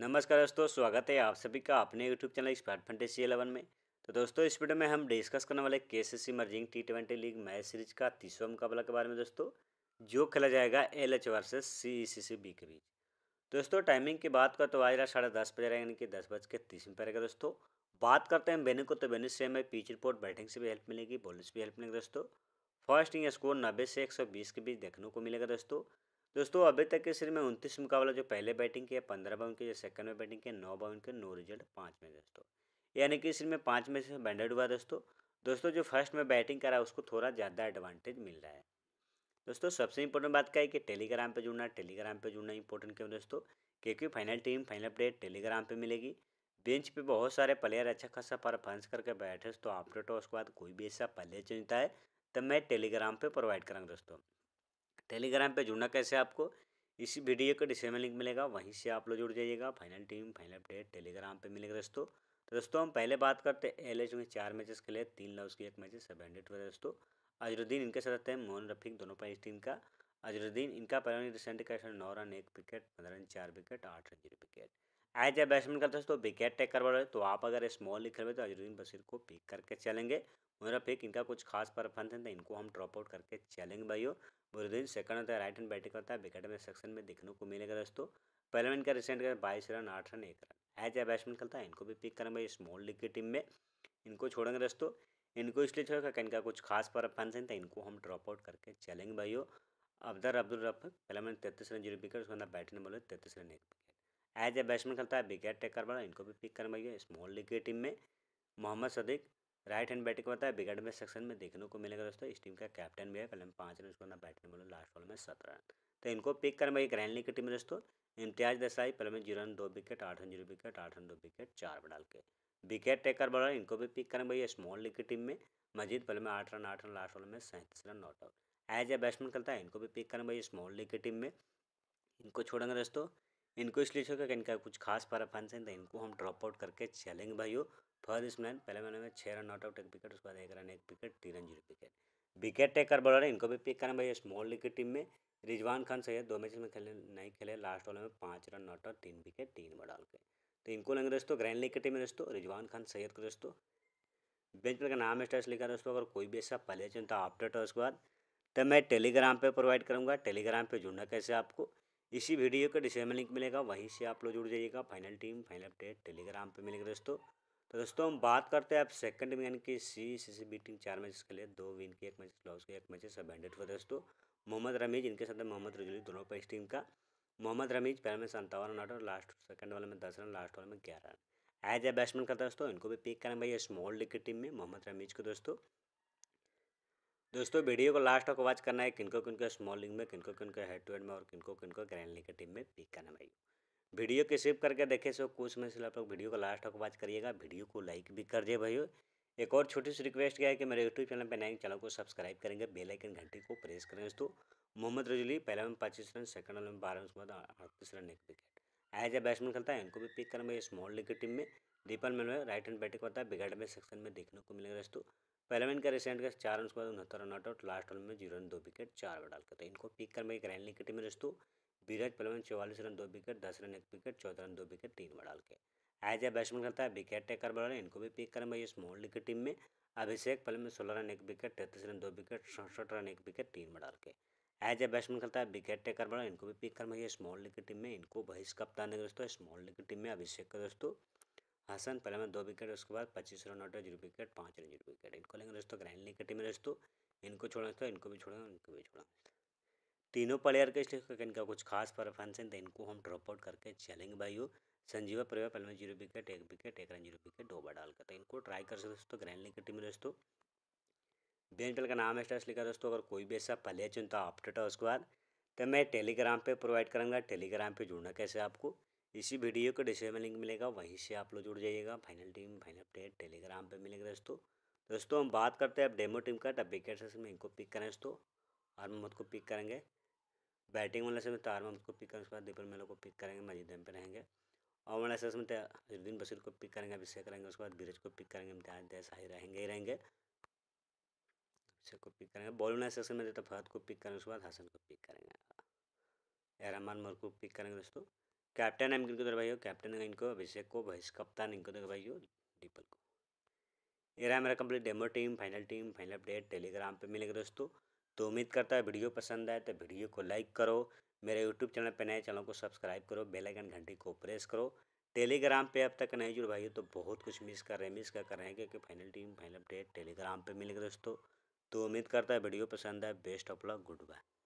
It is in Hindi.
नमस्कार दोस्तों स्वागत है आप सभी का अपने YouTube channel sport fantasy eleven में तो दोस्तों इस वीडियो में हम डिस्कस करने वाले के C emerging T twenty league match series का तीसरा मुकाबला के बारे में दोस्तों जो खेला जाएगा L H versus C E C C B के बीच दोस्तों टाइमिंग की बात करें तो आज रात साढ़े दस बजे यानी कि दस बज के तीस मिनट रहेगा दोस्तों बात करते हैं वेन्यू को तो वेन्यू से हमें पिच रिपोर्ट बैटिंग से भी हेल्प मिलेगी बॉलिंग से भी हेल्प मिलेगी दोस्तों फर्स्ट इनिंग स्कोर नब्बे से एक सौ बीस के बीच देखने को मिलेगा दोस्तों दोस्तों अभी तक के सीरीज में उनतीस मुकाबला जो पहले बैटिंग किया पंद्रह बाउन के जो सेकंड में बैटिंग किया नौ बाउन के नौ रिजल्ट पाँच में दोस्तों यानी कि सीरीज में पाँच में से बैंडेड हुआ दोस्तों दोस्तों जो फर्स्ट में बैटिंग करा उसको थोड़ा ज़्यादा एडवांटेज मिल रहा है दोस्तों सबसे इंपॉर्टेंट बात क्या है कि टेलीग्राम पर जुड़ना टेलीग्राम पर जुड़ना इंपॉर्टेंट क्यों दोस्तों क्योंकि final team final update Telegram पर मिलेगी बेंच पे बहुत सारे प्लेयर अच्छा खासा परफॉर्मेंस करके बैठे तो अपडेट हो उसके बाद कोई भी ऐसा प्लेयर चुनता है तो मैं टेलीग्राम पर प्रोवाइड कराऊंगा दोस्तों टेलीग्राम पे जुड़ना कैसे आपको इसी वीडियो का डिस्क्रिप्शन लिंक मिलेगा वहीं से आप लोग जुड़ जाइएगा final team final update Telegram पे मिलेगा दोस्तों तो दोस्तों हम पहले बात करते हैं एल एच में चार मैचेस खेले तीन लव्स के एक मैच सब हंड्रेड हुआ दोस्तों अजरुद्दीन इनके साथ हैं मोहन रफीक दोनों पर टीम का अजरुद्दीन इनका पहला रिसेंट का नौ रन एक विकेट पंद्रह रन चार विकेट आठ run zero wicket as a batsman का दोस्तों विकेट टेक करवा रहे तो आप अगर स्मॉल लिख रहे तो अजरुद्दीन बसीर को पिक करके चलेंगे मेरा पिक इनका कुछ खास परफॉर्मेंस था तो इनको हम ड्रॉप आउट करके चलेंगे भाइयों बुरुद्दीन सेकंड होता है राइट हैंड बैटिंग करता है विकेट में सेक्शन में देखने को मिलेगा दोस्तों पहले में इनका रिसेंट कर बाईस रन आठ रन एक रन एज ए बैट्समैन खेलता है इनको भी पिक करें भाई स्मॉल लीग की टीम में इनको छोड़ेंगे दोस्तों इनको इसलिए छोड़ेगा क्या इनका कुछ खास परफॉर्मेंस था तो इनको हम ड्रॉप आउट करके चलेंगे भाई अब्दर अब्दुल रफ पहले मैंने तैतीस रन जीरो विकेट उसके अंदर बैटिंग बोले तैतीस रन एक विकेट एज ए बैट्समैन खेलता है विकेट टेकर बड़ा इनको भी पिक करें भाई स्मॉल लीग की टीम में Mohammad Sadiq right hand batting होता है बिगड़ में सेक्शन में देखने को मिलेगा दोस्तों इस टीम का कैप्टन भी है कल में पाँच रन उसको बैटिंग बोलो लास्ट बॉल में सत्रह रन तो इनको पिक करना एक रैनली की टीम है दोस्तों इम्तियाज देसाई पहले में जीरो रन दो विकेट आठ रन जीरो विकेट आठ रन दो विकेट चार पर डाल के विकेट टेकर बॉलर इनको भी पिक करें भैया स्मॉल लीग की टीम में मजीद पहले में आठ रन आठ रन लास्ट बॉल में सैंतीस run not out as a batsman करता है इनको भी पिक करें भैया स्मॉल लीग की टीम में इनको छोड़ेंगे दोस्तों इनको इसलिए छोड़ेगा कि इनका कुछ खास परफॉर्मेंस है तो इनको हम ड्रॉप आउट करके चलेंगे भाइयों फर्स्ट मैन पहले मैंने में छः रन नॉट आउट एक विकेट उसके बाद एक रन एक विकेट तीन run zero wicket wicket taker bowler है इनको भी पिक करना भैया स्मॉल लीग की टीम में रिजवान खान सैयद दो मैच में खेले नहीं खेले लास्ट वाले में पाँच रन नॉट आउट तीन विकेट तीन बार डाल के तो इनको लेंगे दोस्तों ग्रैंड लीग की टीम में दोस्तों रिजवान खान सैयद को तो दोस्तों बेंच पर नाम स्टेस लिखा दोस्तों अगर कोई भी ऐसा पहले चुनता अपडेट हो उसके बाद तो मैं टेलीग्राम पर प्रोवाइड करूँगा टेलीग्राम पर जुड़ना कैसे आपको इसी वीडियो का डिस्क्रिप्शन लिंक मिलेगा वहीं से आप लोग जुड़ जाइएगा final team final update Telegram पे मिलेगा दोस्तों तो दोस्तों हम बात करते हैं अब सेकंड में यानी कि सी सी सी बीटिंग चार मैचेस के लिए दो विन के एक मैच लॉस के एक मैच सब हैंडेड हुआ दोस्तों मोहम्मद रमीज इनके साथ मोहम्मद रजुल दोनों पर इस टीम का मोहम्मद रमीज पहले में संतावन रन आउट और लास्ट सेकंड वाले में दस रन लास्ट वाले में ग्यारह रन एज ए बैट्समैन का दोस्तों इनको भी पिक करना भाई स्मॉल लीग की टीम में मोहम्मद रमीज को दोस्तों दोस्तों वीडियो को लास्ट तक वॉच करना है किनको किनको स्मॉल लीग में किनको किनको हेड टू हेड में और किनको किनको ग्रैंड लीग की टीम में पिक करना भाई वीडियो के सेव करके देखे सो कुछ में से आप लोग वीडियो को लास्ट तक बात करिएगा वीडियो को लाइक भी कर दिए भाई एक और छोटी सी रिक्वेस्ट क्या है कि मेरे यूट्यूब चैनल पर नए चैनल को सब्सक्राइब करेंगे बेल आइकन घंटी को प्रेस करें दोस्तों मोहम्मद रजुली पहला में पच्चीस रन सेकंड में बारह के बाद अड़तीस रन एक विकेट एज ए बैट्समैन खेलता है इनको भी पिक करें भाई स्मॉल लीग की टीम में दीपल मैन में राइट हैंड बैटिंग करता है बिगड़ में सेक्शन में देखने को मिलेगा दोस्तों पहले में इनका रिसेंट का चार रन बाद उनहत्तर run out out last run में जीरो रन दो विकेट चार ओवर डाल करते तो हैं इनको पिक कर भाई ग्रैंड लीग की टीम में दोस्तों बीरज पलवन चौवालीस रन दो विकेट दस रन एक विकेट चौदह रन दो विकेट तीन बड़ा के एज ए बैट्समैन करता है विकेट टेकर बड़ा इनको भी पिक करें भाई स्मॉल लीग की टीम में अभिषेक में सोलह रन एक विकेट तैंतीस रन दो विकेट सड़सठ रन एक विकेट तीन बड़ा डाल के एज ए बैट्समैन करता है विकेट टेकर बड़ा इनको भी पिक करें भाई स्मॉल लीग की टीम में इनको भाई कप्तान है दोस्तों स्मॉल लीग की टीम में अभिषेक का दोस्तों हसन पहले में दो विकेट उसके बाद पच्चीस रन आउट जीरो विकेट पाँच रन जीरो विकेट इनको लेंगे दोस्तों ग्रैंड लीग की टीम में दोस्तों इनको छोड़ा दोस्तों इनको भी छोड़ा इनको भी छोड़ा तीनों प्लेयर के इसलिए इनका कुछ खास परफॉर्मेंस तो इनको हम ड्रॉप आउट करके चलेंगे भाइयों संजीवा परिवार पहले में जीरो विकेट एक विकेट एक रन जीरो विकेट दो बार डालकर तो इनको ट्राई कर सकते दोस्तों ग्रैंड लीग की टीम में दोस्तों बेंटल का नाम है स्टार्स लिखा दोस्तों अगर कोई भी ऐसा प्लेयर चुनता तो अपडेट है उसके बाद तो मैं टेलीग्राम पर प्रोवाइड करूँगा टेलीग्राम पर जुड़ना कैसे आपको इसी वीडियो को डिस्क्रिप्शन में लिंक मिलेगा वहीं से आप लोग जुड़ जाइएगा final team final update Telegram पर मिलेगा दोस्तों दोस्तों हम बात करते हैं अब डेमो टीम का तब विकेट में इनको पिक करें दोस्तों और मोहम्मद को पिक करेंगे बैटिंग वाला में तार में को पिक करने उसके बाद दीपन मेला को पिक करेंगे मजीद एम पे रहेंगे और वाला सेस में हजरुद्दीन बशीर को पिक करेंगे अभिषेक करेंगे उसके बाद बीरज को पिक करेंगे इम्तियाज ही रहेंगे ही रहेंगे अभिषेक को पिक करेंगे बॉलिंग वाला सेशन में देता फहद को पिक करेंगे उसके बाद हसन को पिक करेंगे एहरमान मोर को पिक करेंगे दोस्तों कैप्टन एम किनको भाई हो कैप्टन इनको अभिषेक को वाइस कप्तान इनको देखो भाई हो दीपल को ये रहा मेरा complete demo team final team final update Telegram पे मिलेगा दोस्तों तो उम्मीद करता है वीडियो पसंद आए तो वीडियो को लाइक करो मेरे यूट्यूब चैनल पर नए चैनल को सब्सक्राइब करो बेलाइकन घंटी को प्रेस करो टेलीग्राम पे अब तक नहीं जुड़ भाई तो बहुत कुछ मिस कर रहे हैं मिस कर कर रहे हैं क्योंकि final team final update Telegram पे मिलेगा दोस्तों तो उम्मीद करता है वीडियो पसंद आए best of luck good bye